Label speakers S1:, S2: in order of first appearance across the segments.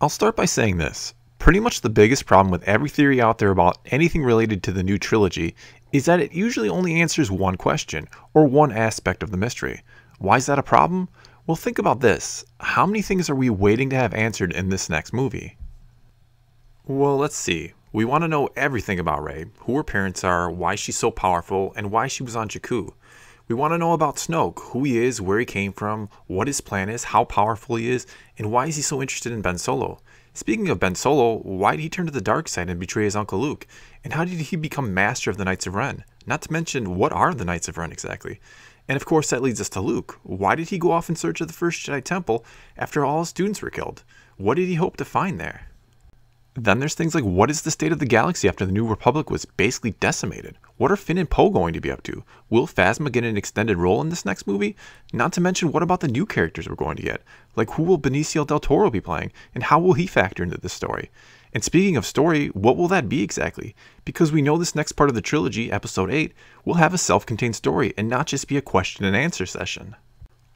S1: I'll start by saying this. Pretty much the biggest problem with every theory out there about anything related to the new trilogy is that it usually only answers one question, or one aspect of the mystery. Why is that a problem? Well, think about this. How many things are we waiting to have answered in this next movie? Well, let's see. We want to know everything about Rey, who her parents are, why she's so powerful, and why she was on Jakku. We want to know about Snoke, who he is, where he came from, what his plan is, how powerful he is, and why is he so interested in Ben Solo. Speaking of Ben Solo, why did he turn to the dark side and betray his uncle Luke? And how did he become master of the Knights of Ren? Not to mention, what are the Knights of Ren exactly? And of course, that leads us to Luke. Why did he go off in search of the first Jedi Temple after all his students were killed? What did he hope to find there? Then there's things like what is the state of the galaxy after the New Republic was basically decimated? What are Finn and Poe going to be up to? Will Phasma get an extended role in this next movie? Not to mention, what about the new characters we're going to get? Like, who will Benicio del Toro be playing, and how will he factor into this story? And speaking of story, what will that be exactly? Because we know this next part of the trilogy, Episode 8, will have a self contained story and not just be a question and answer session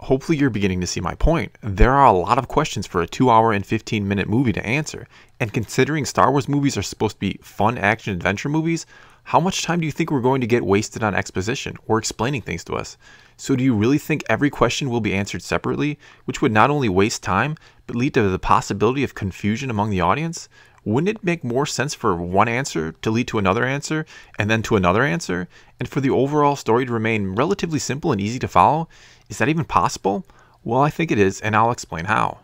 S1: hopefully you're beginning to see my point. There are a lot of questions for a 2 hour and 15 minute movie to answer, and considering Star Wars movies are supposed to be fun action adventure movies, how much time do you think we're going to get wasted on exposition or explaining things to us? So, do you really think every question will be answered separately, which would not only waste time, but lead to the possibility of confusion among the audience? Wouldn't it make more sense for one answer to lead to another answer, and then to another answer, and for the overall story to remain relatively simple and easy to follow? Is that even possible? Well, I think it is, and I'll explain how.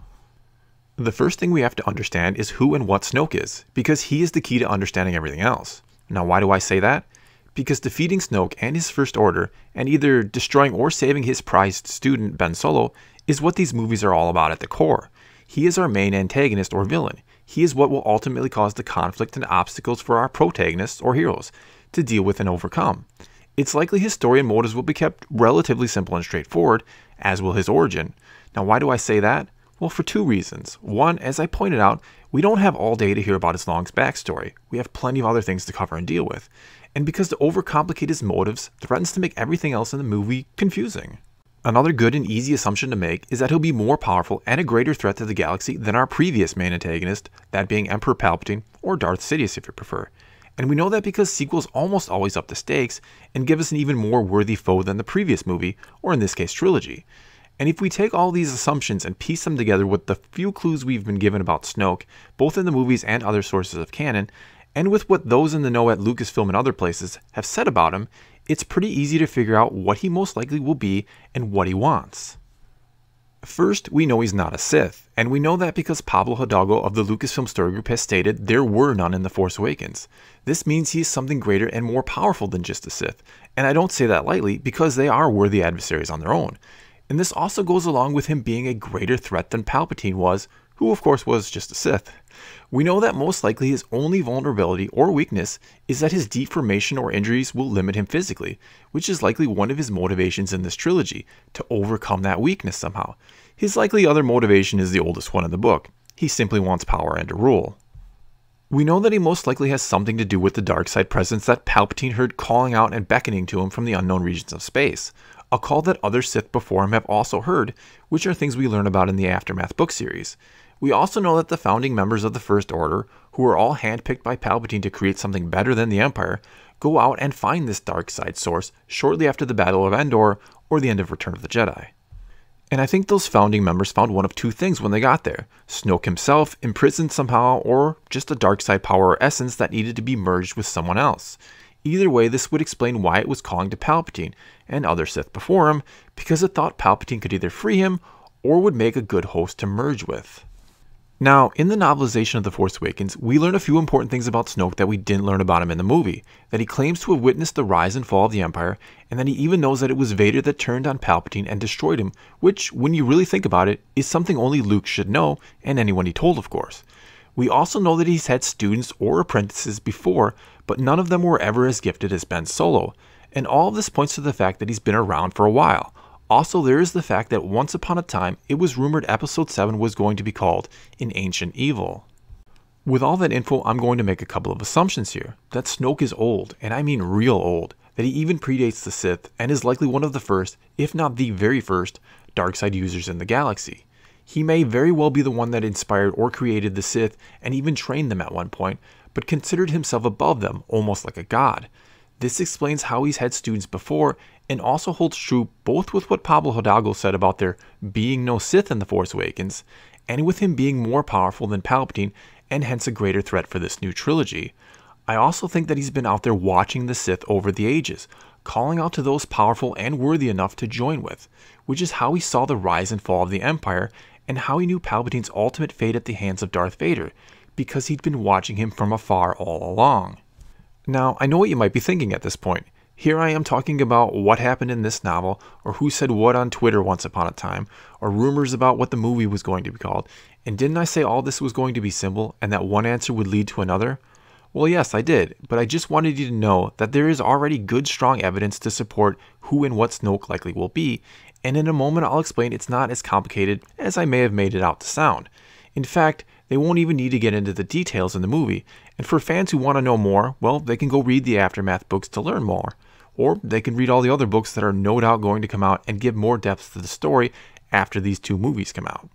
S1: The first thing we have to understand is who and what Snoke is, because he is the key to understanding everything else. Now, why do I say that? Because defeating Snoke and his First Order, and either destroying or saving his prized student, Ben Solo, is what these movies are all about at the core. He is our main antagonist or villain. He is what will ultimately cause the conflict and obstacles for our protagonists or heroes to deal with and overcome it's likely his story and motives will be kept relatively simple and straightforward, as will his origin. Now, why do I say that? Well, for two reasons. One, as I pointed out, we don't have all day to hear about his long backstory. We have plenty of other things to cover and deal with. And because to overcomplicate his motives threatens to make everything else in the movie confusing. Another good and easy assumption to make is that he'll be more powerful and a greater threat to the galaxy than our previous main antagonist, that being Emperor Palpatine, or Darth Sidious if you prefer. And we know that because sequels almost always up the stakes and give us an even more worthy foe than the previous movie, or in this case, trilogy. And if we take all these assumptions and piece them together with the few clues we've been given about Snoke, both in the movies and other sources of canon, and with what those in the know at Lucasfilm and other places have said about him, it's pretty easy to figure out what he most likely will be and what he wants. First, we know he's not a Sith, and we know that because Pablo Hidalgo of the Lucasfilm Story Group has stated there were none in The Force Awakens. This means he is something greater and more powerful than just a Sith, and I don't say that lightly because they are worthy adversaries on their own. And this also goes along with him being a greater threat than Palpatine was who of course was just a Sith. We know that most likely his only vulnerability or weakness is that his deformation or injuries will limit him physically, which is likely one of his motivations in this trilogy, to overcome that weakness somehow. His likely other motivation is the oldest one in the book. He simply wants power and to rule. We know that he most likely has something to do with the dark side presence that Palpatine heard calling out and beckoning to him from the unknown regions of space, a call that other Sith before him have also heard, which are things we learn about in the Aftermath book series. We also know that the founding members of the First Order, who were all handpicked by Palpatine to create something better than the Empire, go out and find this dark side source shortly after the Battle of Endor or the end of Return of the Jedi. And I think those founding members found one of two things when they got there Snoke himself, imprisoned somehow, or just a dark side power or essence that needed to be merged with someone else. Either way, this would explain why it was calling to Palpatine and other Sith before him, because it thought Palpatine could either free him or would make a good host to merge with. Now, in the novelization of The Force Awakens, we learn a few important things about Snoke that we didn't learn about him in the movie. That he claims to have witnessed the rise and fall of the Empire, and that he even knows that it was Vader that turned on Palpatine and destroyed him, which, when you really think about it, is something only Luke should know, and anyone he told, of course. We also know that he's had students or apprentices before, but none of them were ever as gifted as Ben Solo. And all of this points to the fact that he's been around for a while, also, there is the fact that once upon a time, it was rumored Episode 7 was going to be called An Ancient Evil. With all that info, I'm going to make a couple of assumptions here. That Snoke is old, and I mean real old, that he even predates the Sith and is likely one of the first, if not the very first, dark side users in the galaxy. He may very well be the one that inspired or created the Sith and even trained them at one point, but considered himself above them, almost like a god. This explains how he's had students before and also holds true both with what Pablo Hidalgo said about there being no Sith in The Force Awakens, and with him being more powerful than Palpatine and hence a greater threat for this new trilogy. I also think that he's been out there watching the Sith over the ages, calling out to those powerful and worthy enough to join with, which is how he saw the rise and fall of the Empire and how he knew Palpatine's ultimate fate at the hands of Darth Vader, because he'd been watching him from afar all along. Now, I know what you might be thinking at this point. Here I am talking about what happened in this novel, or who said what on Twitter once upon a time, or rumors about what the movie was going to be called. And didn't I say all this was going to be simple and that one answer would lead to another? Well, yes, I did, but I just wanted you to know that there is already good, strong evidence to support who and what Snoke likely will be, and in a moment I'll explain it's not as complicated as I may have made it out to sound. In fact, they won't even need to get into the details in the movie, and for fans who want to know more, well, they can go read the Aftermath books to learn more. Or they can read all the other books that are no doubt going to come out and give more depth to the story after these two movies come out.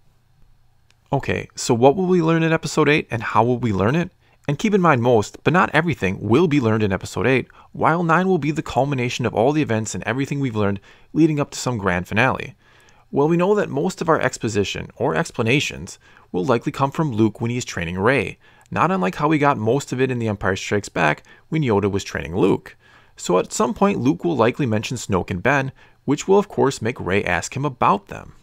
S1: Okay, so what will we learn in episode 8 and how will we learn it? And keep in mind, most, but not everything, will be learned in episode 8, while 9 will be the culmination of all the events and everything we've learned leading up to some grand finale. Well, we know that most of our exposition, or explanations, will likely come from Luke when he's training Rey, not unlike how we got most of it in The Empire Strikes Back when Yoda was training Luke. So at some point, Luke will likely mention Snoke and Ben, which will of course make Rey ask him about them.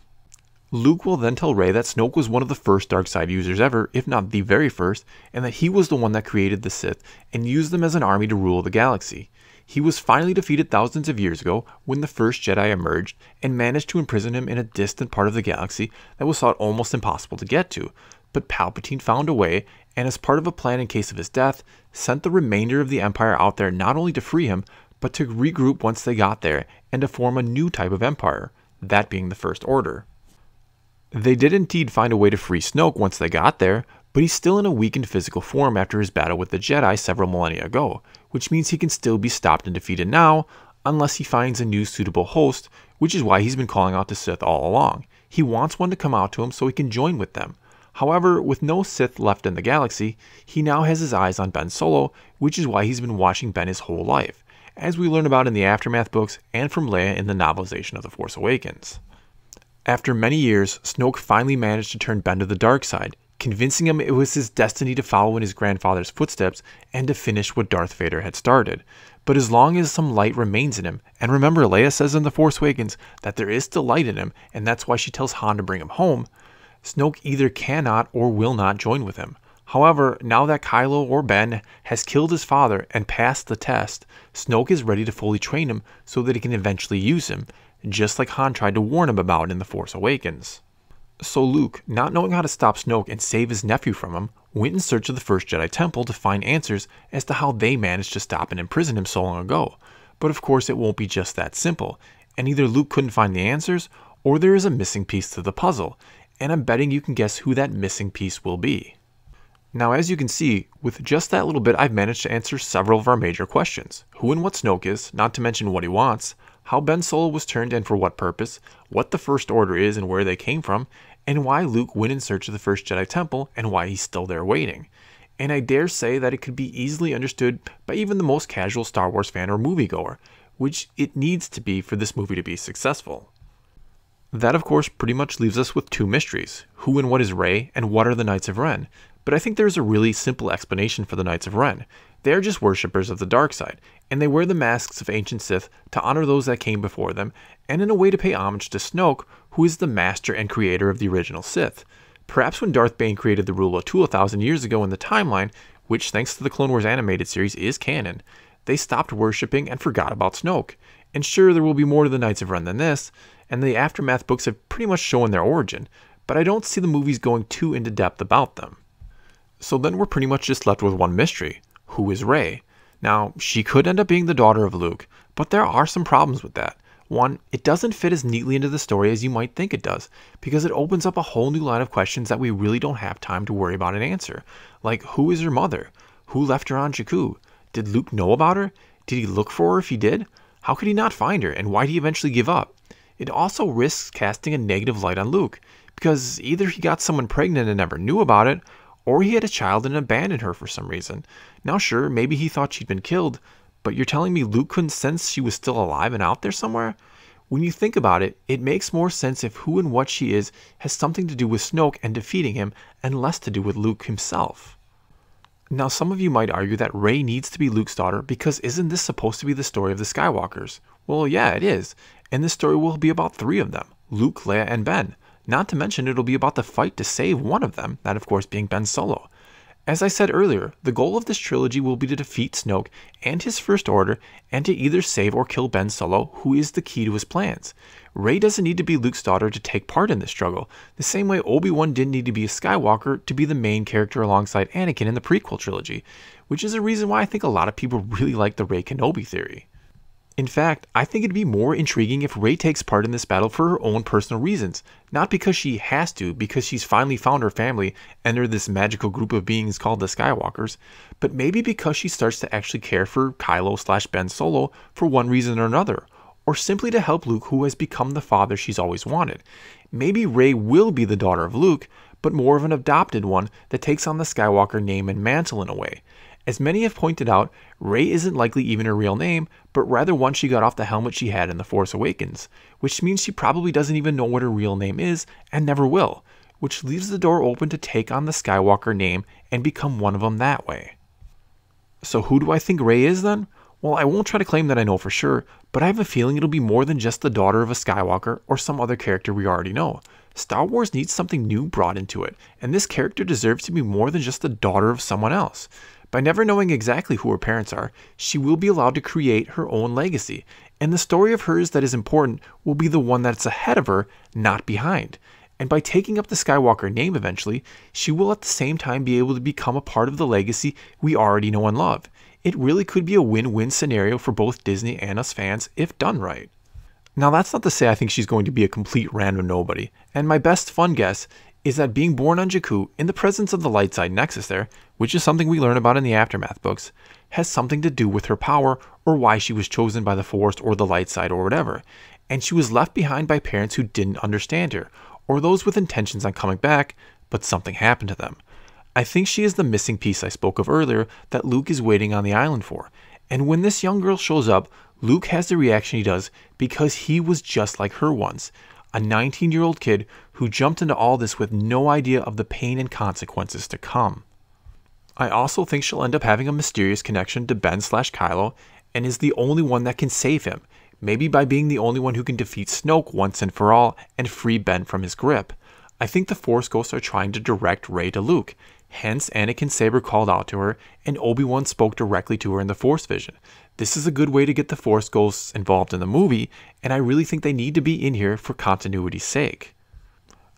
S1: Luke will then tell Rey that Snoke was one of the first dark side users ever, if not the very first, and that he was the one that created the Sith and used them as an army to rule the galaxy. He was finally defeated thousands of years ago when the first Jedi emerged and managed to imprison him in a distant part of the galaxy that was thought almost impossible to get to. But Palpatine found a way, and as part of a plan in case of his death, sent the remainder of the Empire out there not only to free him, but to regroup once they got there and to form a new type of Empire, that being the First Order. They did indeed find a way to free Snoke once they got there, but he's still in a weakened physical form after his battle with the Jedi several millennia ago, which means he can still be stopped and defeated now, unless he finds a new suitable host, which is why he's been calling out to Sith all along. He wants one to come out to him so he can join with them. However, with no Sith left in the galaxy, he now has his eyes on Ben Solo, which is why he's been watching Ben his whole life, as we learn about in the Aftermath books and from Leia in the novelization of The Force Awakens. After many years, Snoke finally managed to turn Ben to the dark side, convincing him it was his destiny to follow in his grandfather's footsteps and to finish what Darth Vader had started. But as long as some light remains in him, and remember, Leia says in The Force Awakens that there is still light in him, and that's why she tells Han to bring him home, Snoke either cannot or will not join with him. However, now that Kylo or Ben has killed his father and passed the test, Snoke is ready to fully train him so that he can eventually use him, just like Han tried to warn him about in The Force Awakens. So Luke, not knowing how to stop Snoke and save his nephew from him, went in search of the first Jedi Temple to find answers as to how they managed to stop and imprison him so long ago. But of course, it won't be just that simple, and either Luke couldn't find the answers, or there is a missing piece to the puzzle, and I'm betting you can guess who that missing piece will be. Now, as you can see, with just that little bit, I've managed to answer several of our major questions who and what Snoke is, not to mention what he wants, how Ben Solo was turned and for what purpose, what the First Order is and where they came from, and why Luke went in search of the first Jedi Temple and why he's still there waiting. And I dare say that it could be easily understood by even the most casual Star Wars fan or moviegoer, which it needs to be for this movie to be successful. That, of course, pretty much leaves us with two mysteries who and what is Rey, and what are the Knights of Ren? But I think there's a really simple explanation for the Knights of Ren, they are just worshippers of the dark side, and they wear the masks of ancient Sith to honor those that came before them, and in a way to pay homage to Snoke, who is the master and creator of the original Sith. Perhaps when Darth Bane created the Rule of Two a thousand years ago in the timeline, which thanks to the Clone Wars animated series is canon, they stopped worshipping and forgot about Snoke. And sure, there will be more to the Knights of Ren than this, and the Aftermath books have pretty much shown their origin, but I don't see the movies going too into depth about them. So then we're pretty much just left with one mystery who is Rey? Now, she could end up being the daughter of Luke, but there are some problems with that. One, it doesn't fit as neatly into the story as you might think it does, because it opens up a whole new line of questions that we really don't have time to worry about an answer. Like, who is her mother? Who left her on Jakku? Did Luke know about her? Did he look for her if he did? How could he not find her, and why did he eventually give up? It also risks casting a negative light on Luke, because either he got someone pregnant and never knew about it, or he had a child and abandoned her for some reason. Now, sure, maybe he thought she'd been killed, but you're telling me Luke couldn't sense she was still alive and out there somewhere? When you think about it, it makes more sense if who and what she is has something to do with Snoke and defeating him, and less to do with Luke himself. Now, some of you might argue that Rey needs to be Luke's daughter because isn't this supposed to be the story of the Skywalkers? Well, yeah, it is. And this story will be about three of them Luke, Leia, and Ben. Not to mention, it'll be about the fight to save one of them, that of course being Ben Solo. As I said earlier, the goal of this trilogy will be to defeat Snoke and his First Order and to either save or kill Ben Solo, who is the key to his plans. Rey doesn't need to be Luke's daughter to take part in this struggle, the same way Obi-Wan didn't need to be a Skywalker to be the main character alongside Anakin in the prequel trilogy, which is a reason why I think a lot of people really like the Rey Kenobi theory. In fact, I think it'd be more intriguing if Rey takes part in this battle for her own personal reasons, not because she has to, because she's finally found her family, and they're this magical group of beings called the Skywalkers, but maybe because she starts to actually care for Kylo slash Ben Solo for one reason or another, or simply to help Luke, who has become the father she's always wanted. Maybe Rey will be the daughter of Luke, but more of an adopted one that takes on the Skywalker name and mantle in a way. As many have pointed out, Rey isn't likely even her real name, but rather one she got off the helmet she had in The Force Awakens, which means she probably doesn't even know what her real name is and never will, which leaves the door open to take on the Skywalker name and become one of them that way. So who do I think Rey is then? Well, I won't try to claim that I know for sure, but I have a feeling it'll be more than just the daughter of a Skywalker or some other character we already know. Star Wars needs something new brought into it, and this character deserves to be more than just the daughter of someone else. By never knowing exactly who her parents are, she will be allowed to create her own legacy, and the story of hers that is important will be the one that's ahead of her, not behind. And by taking up the Skywalker name eventually, she will at the same time be able to become a part of the legacy we already know and love. It really could be a win win scenario for both Disney and us fans if done right. Now, that's not to say I think she's going to be a complete random nobody, and my best fun guess is that being born on Jakku in the presence of the light side Nexus there which is something we learn about in the Aftermath books, has something to do with her power or why she was chosen by the Forest or the Light Side or whatever, and she was left behind by parents who didn't understand her, or those with intentions on coming back, but something happened to them. I think she is the missing piece I spoke of earlier that Luke is waiting on the island for, and when this young girl shows up, Luke has the reaction he does because he was just like her once a 19 year old kid who jumped into all this with no idea of the pain and consequences to come. I also think she'll end up having a mysterious connection to Ben slash Kylo and is the only one that can save him, maybe by being the only one who can defeat Snoke once and for all and free Ben from his grip. I think the Force Ghosts are trying to direct Rey to Luke. Hence, Anakin Saber called out to her, and Obi Wan spoke directly to her in the Force vision. This is a good way to get the Force Ghosts involved in the movie, and I really think they need to be in here for continuity's sake.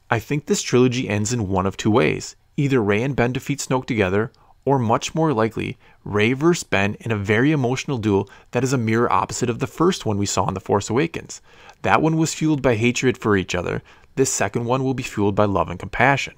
S1: I think this trilogy ends in one of two ways either Rey and Ben defeat Snoke together, or much more likely, Ray versus Ben in a very emotional duel that is a mirror opposite of the first one we saw in The Force Awakens. That one was fueled by hatred for each other, this second one will be fueled by love and compassion.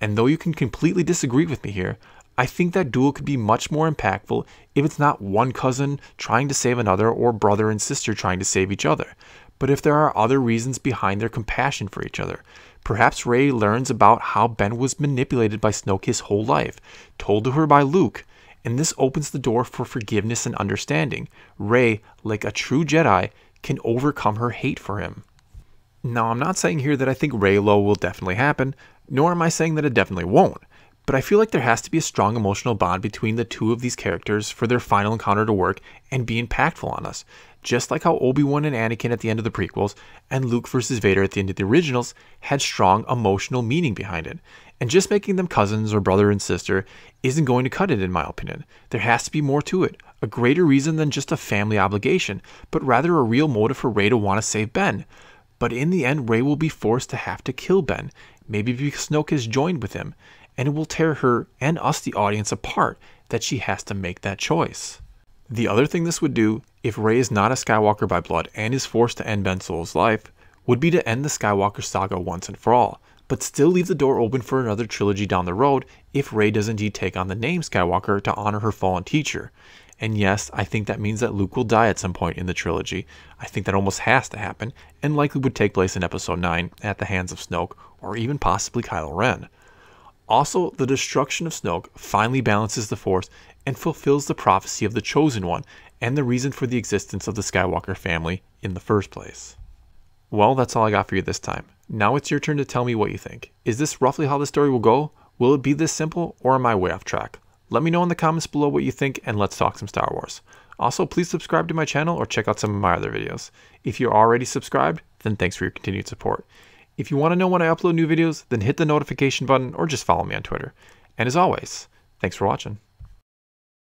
S1: And though you can completely disagree with me here, I think that duel could be much more impactful if it's not one cousin trying to save another or brother and sister trying to save each other, but if there are other reasons behind their compassion for each other. Perhaps Ray learns about how Ben was manipulated by Snoke his whole life, told to her by Luke, and this opens the door for forgiveness and understanding. Ray, like a true Jedi, can overcome her hate for him. Now, I'm not saying here that I think Lo will definitely happen, nor am I saying that it definitely won't but I feel like there has to be a strong emotional bond between the two of these characters for their final encounter to work and be impactful on us, just like how Obi-Wan and Anakin at the end of the prequels and Luke versus Vader at the end of the originals had strong emotional meaning behind it. And just making them cousins or brother and sister isn't going to cut it in my opinion. There has to be more to it, a greater reason than just a family obligation, but rather a real motive for Rey to want to save Ben. But in the end, Rey will be forced to have to kill Ben, maybe because Snoke has joined with him and it will tear her and us, the audience, apart that she has to make that choice. The other thing this would do, if Rey is not a Skywalker by blood and is forced to end Ben Solo's life, would be to end the Skywalker saga once and for all, but still leave the door open for another trilogy down the road if Rey does indeed take on the name Skywalker to honor her fallen teacher. And yes, I think that means that Luke will die at some point in the trilogy. I think that almost has to happen, and likely would take place in Episode 9 at the hands of Snoke, or even possibly Kylo Ren. Also, the destruction of Snoke finally balances the Force and fulfills the prophecy of the Chosen One and the reason for the existence of the Skywalker family in the first place. Well, that's all I got for you this time. Now it's your turn to tell me what you think. Is this roughly how the story will go? Will it be this simple, or am I way off track? Let me know in the comments below what you think, and let's talk some Star Wars. Also, please subscribe to my channel or check out some of my other videos. If you're already subscribed, then thanks for your continued support. If you want to know when I upload new videos, then hit the notification button or just follow me on Twitter. And as always, thanks for watching.